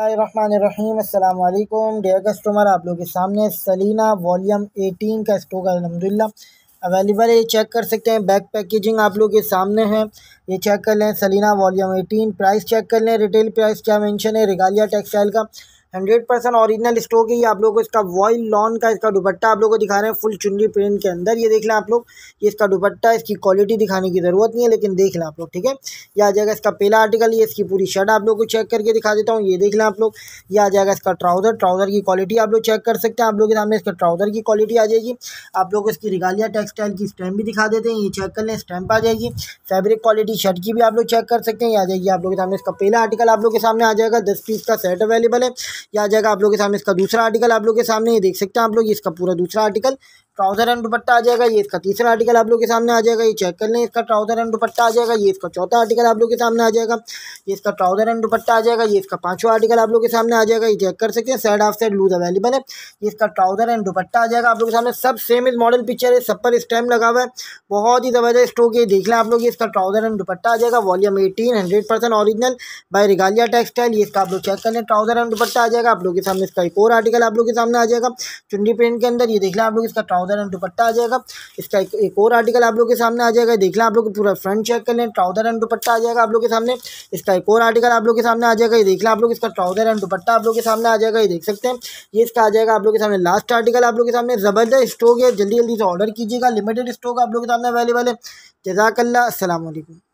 अल्लाम dare customer आप लोग के सामने सलीना वॉल्यूम 18 का स्टॉक अलहमदिल्ला अवेलेबल है ये चेक कर सकते हैं बैक पैकेजिंग आप लोग के सामने है ये चेक कर लें सलीना वॉल्यूम 18 प्राइस चेक कर लें रिटेल प्राइस क्या मेंशन है रिगालिया टेक्सटाइल का हंड्रेड परसेंट ऑरिजिनल स्टॉक है ये आप लोगों को इसका वॉइल लॉन का इसका दुपट्टा आप लोगों को दिखा रहे हैं फुल चुनरी प्रिंट के अंदर ये देख लें आप लोग ये इसका दुपट्टा इसकी क्वालिटी दिखाने की ज़रूरत नहीं है लेकिन देख लें आप लोग ठीक है ये आ जाएगा इसका पहला आर्टिकल ये इसकी पूरी शर्ट आप लोग को चेक करके दिखा देता हूँ ये देख लें आप लोग ये आ जाएगा इसका ट्राउज़र ट्राउज़र की क्वालिटी आप लोग चेक कर सकते हैं आप लोग के सामने इसका ट्राउज़र की क्वालिटी आ जाएगी आप लोग इसकी रिगालिया टेक्सटाइल की स्टैम्प भी दिखा देते हैं ये चेक कर लें स्टैम्प आ जाएगी फैब्रिक क्वालिटी शर्ट की भी आप लोग चेक कर सकते हैं ये आ जाएगी आप लोग के सामने इसका पहला आर्टिकल आप लोग के सामने आ जाएगा दस पीस का सेट अवेलेबल है या आ जाएगा आप लोग के सामने इसका दूसरा आर्टिकल आप लोग के सामने ये देख सकते हैं आप लोग इसका पूरा दूसरा आर्टिकल ट्राउज़र एंड दुपट्टा आ जाएगा ये इसका तीसरा आर्टिकल आप लोग के सामने आ जाएगा ये चेक कर लें इसका ट्राउज़र एंड दुपट्टा आ जाएगा ये इसका चौथा आर्टिकल आप लोग के सामने आ जाएगा ये इसका ट्राउज़र एंड दुपट्टा आ जाएगा ये इसका पांचवा आर्टिकल आप लोग के सामने आ जाएगा ये चेक कर सकते हैं side of side loose available है ये इसका ट्राउज़र एंड दुपट्टा आ जाएगा आप लोग के सामने सब सेम इस मॉडल पिक्चर है सब पर स्टैम्प लगा हुआ है बहुत ही ज़बरदस्त स्टोक है देख लें आप लोग इसका ट्राउज़र एंड दुपट्टा आ जाएगा volume eighteen hundred percent original by Regalia textile ये इसका आप लोग चेक कर लें ट्राउज़र एंड दुपट्टा आ जाएगा आप लोग के सामने इसका एक और आर्टिकल आप लोग के सामने आ जाएगा चुंडी प्रिंट के अंदर ये देख लें आप लोग इसका ट्राउजर एंड दुपट्टा आ जाएगा इसका एक, एक और आर्टिकल आप लोग के सामने आ जाएगा देख लें आप लोग पूरा फ्रंट चेक कर लें ट्राउजर एंड दुपट्टा आ जाएगा आप लोग के सामने इसका एक और आर्टिकल आप लोग के सामने आ जाएगा ये देख लें आप लोग इसका ट्राउजर एंड दुपट्टा आप लोग के सामने आ जाएगा ये देख सकते हैं ये इसका आ जाएगा आप लोग के सामने लास्ट आर्टिकल आप लोग के सामने ज़बरदस्त स्टॉक है जल्दी जल्दी से ऑर्डर कीजिएगा लिमिटेड स्टॉक आप लोग के सामने अवेलेबल है जजाकल्ला असलम